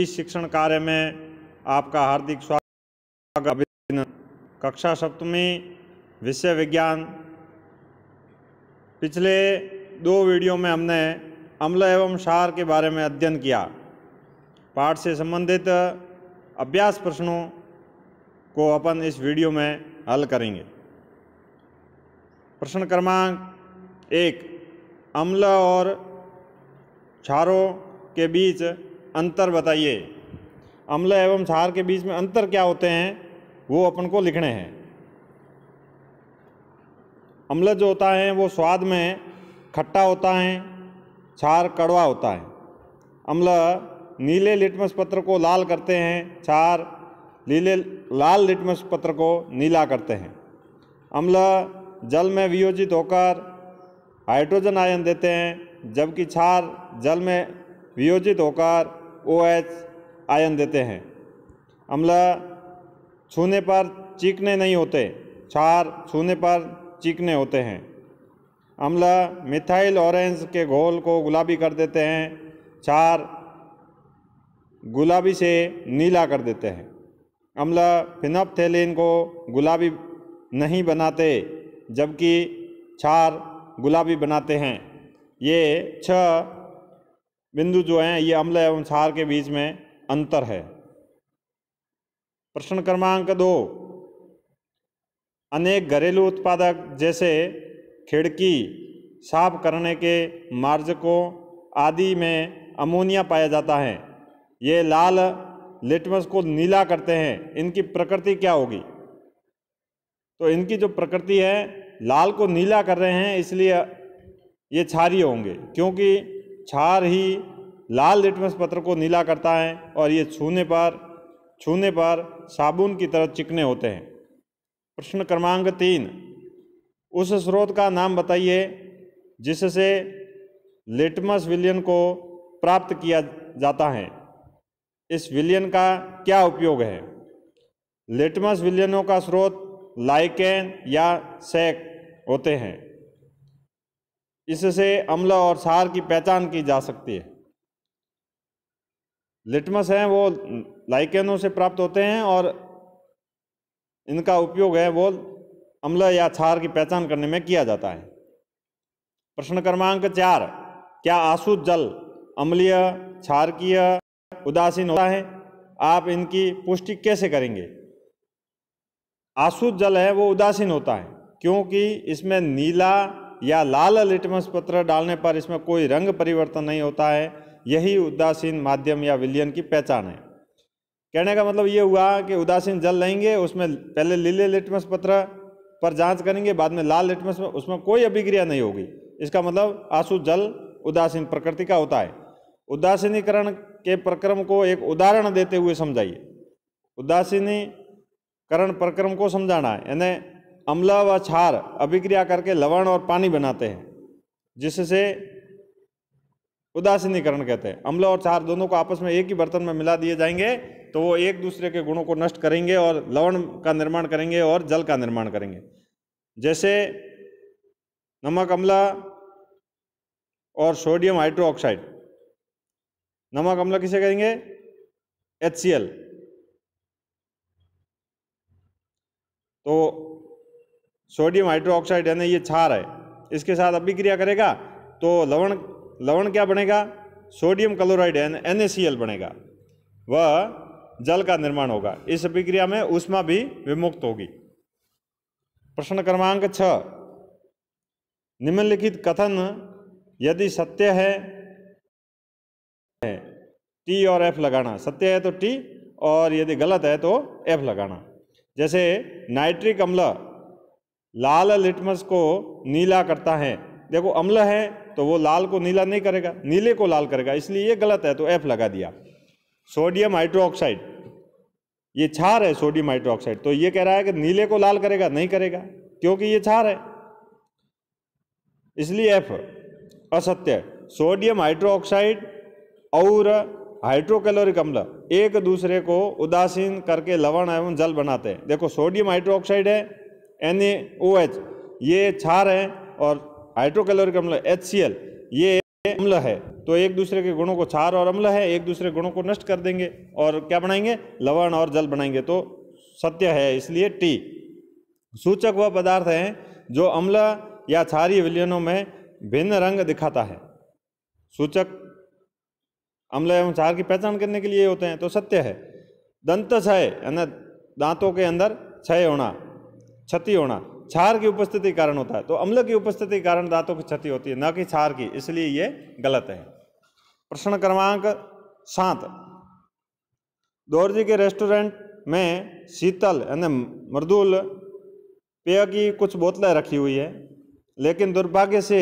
इस शिक्षण कार्य में आपका हार्दिक स्वागत कक्षा सप्तमी विषय विज्ञान पिछले दो वीडियो में हमने अम्ल एवं सार के बारे में अध्ययन किया पाठ से संबंधित अभ्यास प्रश्नों को अपन इस वीडियो में हल करेंगे प्रश्न क्रमांक एक अम्ल और क्षारों के बीच अंतर बताइए अम्ल एवं क्षार के बीच में अंतर क्या होते हैं वो अपन को लिखने हैं अम्ल जो होता है वो स्वाद में खट्टा होता है क्षार कड़वा होता है अम्ल नीले लिटमस पत्र को लाल करते हैं क्षार नीले लाल लिटमस पत्र को नीला करते हैं अम्ल जल में वियोजित होकर हाइड्रोजन आयन देते हैं जबकि क्षार जल में वियोजित होकर ओ एच आयन देते हैं अम्ल छूने पर चीकने नहीं होते क्षार छूने पर चीकने होते हैं अम्ल मिथाइल ऑरेंज के घोल को गुलाबी कर देते हैं क्षार गुलाबी से नीला कर देते हैं अम्ल फिनपथेलिन को गुलाबी नहीं बनाते जबकि क्षार गुलाबी बनाते हैं ये छह बिंदु जो हैं ये अम्ल एवं क्षार के बीच में अंतर है प्रश्न क्रमांक दो अनेक घरेलू उत्पादक जैसे खिड़की साफ करने के मार्जकों आदि में अमोनिया पाया जाता है ये लाल लिटमस को नीला करते हैं इनकी प्रकृति क्या होगी तो इनकी जो प्रकृति है लाल को नीला कर रहे हैं इसलिए ये क्षारीय होंगे क्योंकि क्षार ही लाल लिटमस पत्र को नीला करता है और ये छूने पर छूने पर साबुन की तरह चिकने होते हैं प्रश्न क्रमांक तीन उस स्रोत का नाम बताइए जिससे लिटमस विलियन को प्राप्त किया जाता है इस विलियन का क्या उपयोग है लिटमस विलियनों का स्रोत लाइकेन या सेक होते हैं इससे अम्ल और सार की पहचान की जा सकती है लिटमस हैं वो लाइकेनों से प्राप्त होते हैं और इनका उपयोग है वो अम्ल या छार की पहचान करने में किया जाता है प्रश्न क्रमांक चार क्या आसूत जल अम्लीय क्षारकीय उदासीन होता है आप इनकी पुष्टि कैसे करेंगे आसूत जल है वो उदासीन होता है क्योंकि इसमें नीला या लाल लिटमस पत्र डालने पर इसमें कोई रंग परिवर्तन नहीं होता है यही उदासीन माध्यम या विलियन की पहचान है कहने का मतलब ये हुआ कि उदासीन जल लेंगे उसमें पहले लीले लिटमस पत्र पर जांच करेंगे बाद में लाल लिटमस उसमें कोई अभिक्रिया नहीं होगी इसका मतलब आंसू जल उदासीन प्रकृति का होता है उदासीनीकरण के प्रक्रम को एक उदाहरण देते हुए समझाइए उदासीनीकरण प्रक्रम को समझाना है यानी अम्ला व छार अभिक्रिया करके लवण और पानी बनाते हैं जिससे उदासीनीकरण कहते हैं अम्ल और छार दोनों को आपस में एक ही बर्तन में मिला दिए जाएंगे तो वो एक दूसरे के गुणों को नष्ट करेंगे और लवण का निर्माण करेंगे और जल का निर्माण करेंगे जैसे नमक अम्ला और सोडियम हाइड्रोक्साइड नमक अम्ला किसे कहेंगे एच तो सोडियम हाइड्रोक्साइड यानी ये छार है इसके साथ अभिक्रिया करेगा तो लवण लवण क्या बनेगा सोडियम क्लोराइड एन एल बनेगा वह जल का निर्माण होगा इस अभिक्रिया में उष्मा भी विमुक्त होगी प्रश्न क्रमांक छ निम्नलिखित कथन यदि सत्य है टी और एफ लगाना सत्य है तो टी और यदि गलत है तो एफ लगाना जैसे नाइट्रिक अम्ल लाल लिटमस को नीला करता है देखो अम्ल है तो वो लाल को नीला नहीं करेगा नीले को लाल करेगा इसलिए ये गलत है तो एफ लगा दिया सोडियम हाइड्रोक्साइड ये छार है सोडियम हाइड्रोक्साइड तो ये कह रहा है कि नीले को लाल करेगा नहीं करेगा क्योंकि ये छार है इसलिए एफ असत्य सोडियम हाइड्रोक्साइड और हाइड्रोकेलोरिक अम्ल एक दूसरे को उदासीन करके लवण एवं जल बनाते हैं देखो सोडियम हाइड्रोक्साइड है एन ए ओ एच ये क्षार है और हाइड्रोकैलोरिक अम्ल एच सी एल ये अम्ल है तो एक दूसरे के गुणों को छार और अम्ल है एक दूसरे गुणों को नष्ट कर देंगे और क्या बनाएंगे लवण और जल बनाएंगे तो सत्य है इसलिए टी सूचक वह पदार्थ हैं जो अम्ल या छारी विलियनों में भिन्न रंग दिखाता है सूचक अम्ल एवं छार की पहचान करने के लिए होते हैं तो सत्य है दंत क्षय दांतों के अंदर क्षय होना क्षति होना क्षार की उपस्थिति कारण होता है तो अम्ल की उपस्थिति कारण दांतों की क्षति होती है न कि क्षार की इसलिए ये गलत है प्रश्न क्रमांक सात दौरजी के रेस्टोरेंट में शीतल यानी मृदुल पेय की कुछ बोतलें रखी हुई है लेकिन दुर्भाग्य से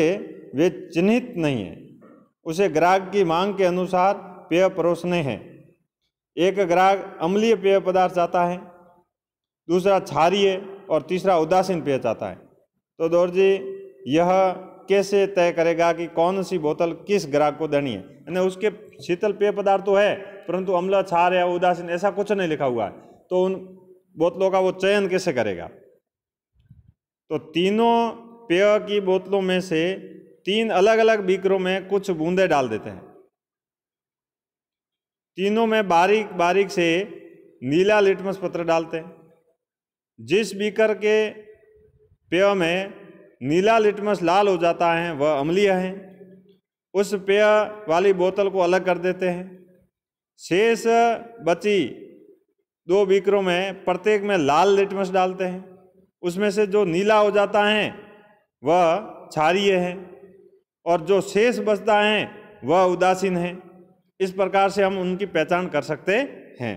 वे चिन्हित नहीं है उसे ग्राहक की मांग के अनुसार पेय परोसने हैं एक ग्राहक अम्लीय पेय पदार्थ चाहता है दूसरा क्षारीय और तीसरा उदासीन पिया जाता है तो दौर जी यह कैसे तय करेगा कि कौन सी बोतल किस ग्राहक को देनी है यानी उसके शीतल पेय पदार्थ तो है परंतु अम्ल छार या उदासीन ऐसा कुछ नहीं लिखा हुआ है तो उन बोतलों का वो चयन कैसे करेगा तो तीनों पेय की बोतलों में से तीन अलग अलग बीकरों में कुछ बूंदे डाल देते हैं तीनों में बारीक बारीक से नीला लिटमस पत्र डालते हैं जिस बीकर के पेय में नीला लिटमस लाल हो जाता है वह अम्लीय है उस पेय वाली बोतल को अलग कर देते हैं शेष बची दो बीकरों में प्रत्येक में लाल लिटमस डालते हैं उसमें से जो नीला हो जाता है वह क्षारीय है और जो शेष बचता है वह उदासीन है इस प्रकार से हम उनकी पहचान कर सकते हैं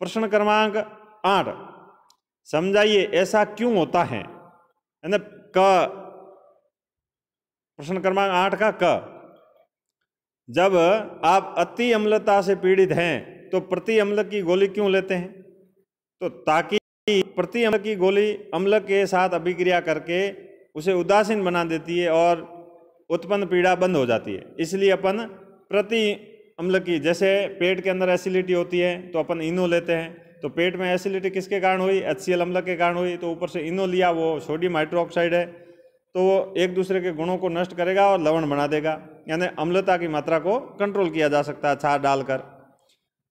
प्रश्न क्रमांक आठ समझाइए ऐसा क्यों होता है ना क प्रश्न क्रमांक आठ का क जब आप अति अम्लता से पीड़ित हैं तो प्रति अम्ल की गोली क्यों लेते हैं तो ताकि प्रति अम्ल की गोली अम्ल के साथ अभिक्रिया करके उसे उदासीन बना देती है और उत्पन्न पीड़ा बंद हो जाती है इसलिए अपन प्रति अम्ल की जैसे पेट के अंदर एसिडिटी होती है तो अपन इनो लेते हैं तो पेट में एसिडिटी किसके कारण हुई एच अम्ल के कारण हुई तो ऊपर से इनो लिया वो सोडियम हाइड्रोक्साइड है तो वो एक दूसरे के गुणों को नष्ट करेगा और लवण बना देगा यानी अम्लता की मात्रा को कंट्रोल किया जा सकता है छाछ डालकर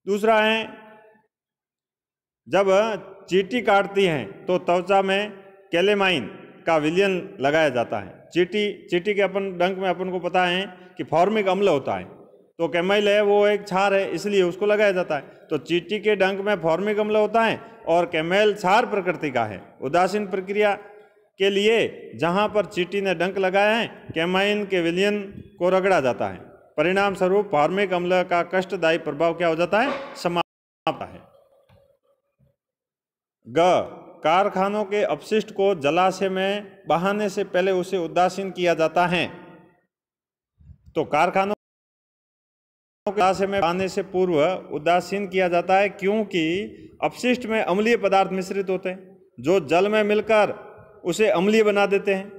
दूसरा है जब चीटी काटती हैं तो त्वचा में कैलेमाइन का विलियन लगाया जाता है चीटी चीटी के अपन डंक में अपन को पता है कि फॉर्मिक अम्ल होता है तो कैमाइल है वो एक छार है इसलिए उसको लगाया जाता है तो चीटी के डंक में फॉर्मिक अम्ल होता है और कैमेल छार प्रकृति का है उदासीन प्रक्रिया के लिए जहाँ पर चीटी ने डंक लगाया है कैमाइन के विलियन को रगड़ा जाता है परिणाम स्वरूप फॉर्मिक अम्ल का कष्टदायी प्रभाव क्या हो जाता है समाप्त है ग कारखानों के अपशिष्ट को जलाशय में बहाने से पहले उसे उदासीन किया जाता है तो कारखानों उदास में आने से पूर्व उदासीन किया जाता है क्योंकि अपशिष्ट में अम्लीय पदार्थ मिश्रित होते हैं जो जल में मिलकर उसे अम्लीय बना देते हैं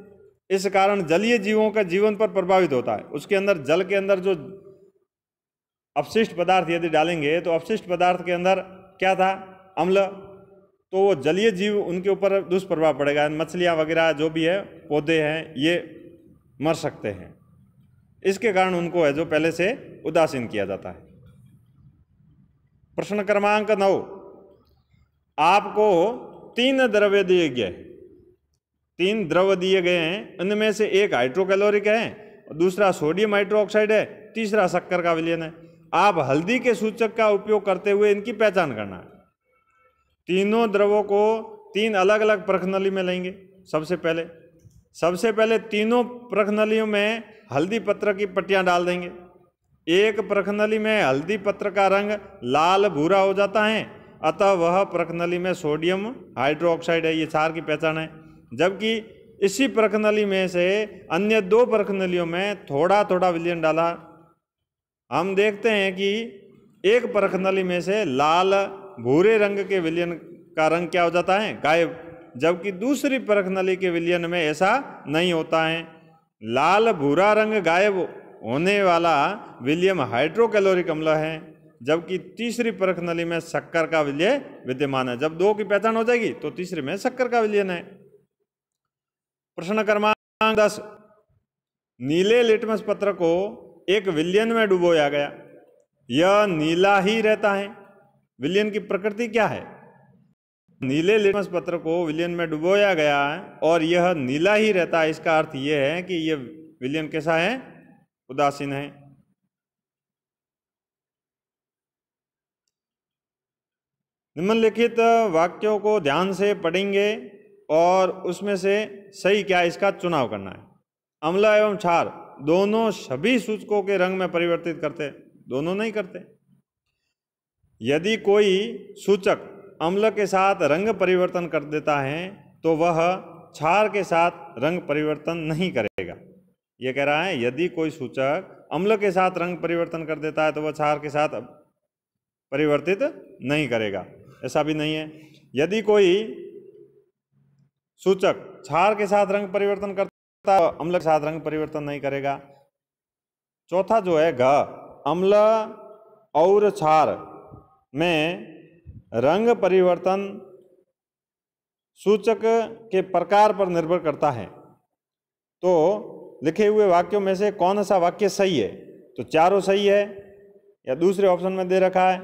इस कारण जलीय जीवों का जीवन पर प्रभावित होता है उसके अंदर जल के अंदर जो अपशिष्ट पदार्थ यदि डालेंगे तो अपशिष्ट पदार्थ के अंदर क्या था अम्ल तो वो जलीय जीव उनके ऊपर दुष्प्रभाव पड़ेगा मछलियाँ वगैरह जो भी है पौधे हैं ये मर सकते हैं इसके कारण उनको है जो पहले से उदासीन किया जाता है प्रश्न क्रमांक नौ आपको तीन द्रव्य दिए गए तीन द्रव्य दिए गए हैं उनमें से एक हाइड्रोकैलोरिक है दूसरा सोडियम हाइड्रोक्साइड है तीसरा शक्कर का विलयन है आप हल्दी के सूचक का उपयोग करते हुए इनकी पहचान करना है तीनों द्रवों को तीन अलग अलग प्रखनली में लेंगे सबसे पहले सबसे पहले तीनों प्रखनलियों में हल्दी पत्र की पट्टियाँ डाल देंगे एक प्रखनली में हल्दी पत्र का रंग लाल भूरा हो जाता है अतः वह प्रखनली में सोडियम हाइड्रोक्साइड है ये चार की पहचान है जबकि इसी प्रखनली में से अन्य दो प्रखनलियों में थोड़ा थोड़ा विलियन डाला हम देखते हैं कि एक प्रखनली में से लाल भूरे रंग के विलियन का रंग क्या हो जाता है गायब जबकि दूसरी प्रखनली के विलियन में ऐसा नहीं होता है लाल भूरा रंग गायब होने वाला विलियम हाइड्रोकैलोरिक अम्ल है जबकि तीसरी परख नली में शक्कर का विलय विद्यमान है जब दो की पहचान हो जाएगी तो तीसरे में शक्कर का विलयन है प्रश्न क्रमांक दस नीले लिटमस पत्र को एक विलियन में डुबोया गया यह नीला ही रहता है विलियन की प्रकृति क्या है नीले लिटमस पत्र को विलियन में डुबोया गया है और यह नीला ही रहता है इसका अर्थ यह है कि यह विलियन कैसा है उदासीन है निम्नलिखित वाक्यों को ध्यान से पढ़ेंगे और उसमें से सही क्या इसका चुनाव करना है अमला एवं क्षार दोनों सभी सूचकों के रंग में परिवर्तित करते दोनों नहीं करते यदि कोई सूचक अम्ल के साथ रंग परिवर्तन कर देता है तो वह क्षार के साथ रंग परिवर्तन नहीं करेगा ये कह रहा है यदि कोई सूचक अम्ल के साथ रंग परिवर्तन कर देता है तो वह क्षार के साथ परिवर्तित नहीं करेगा ऐसा भी नहीं है यदि कोई सूचक क्षार के साथ रंग परिवर्तन करता है तो अम्ल के साथ रंग परिवर्तन नहीं करेगा चौथा जो है घ अम्ल और क्षार में रंग परिवर्तन सूचक के प्रकार पर निर्भर करता है तो लिखे हुए वाक्यों में से कौन सा वाक्य सही है तो चारों सही है या दूसरे ऑप्शन में दे रखा है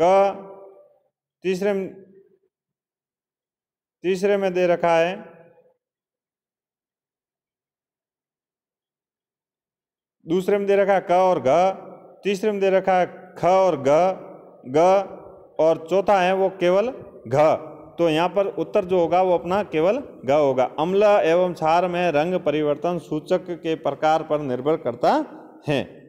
क तीसरे तीसरे में दे रखा है दूसरे में दे रखा है क और घ तीसरे में दे रखा है ख और ग ग और चौथा है वो केवल घ तो यहाँ पर उत्तर जो होगा वो अपना केवल ग होगा अम्ल एवं क्षार में रंग परिवर्तन सूचक के प्रकार पर निर्भर करता है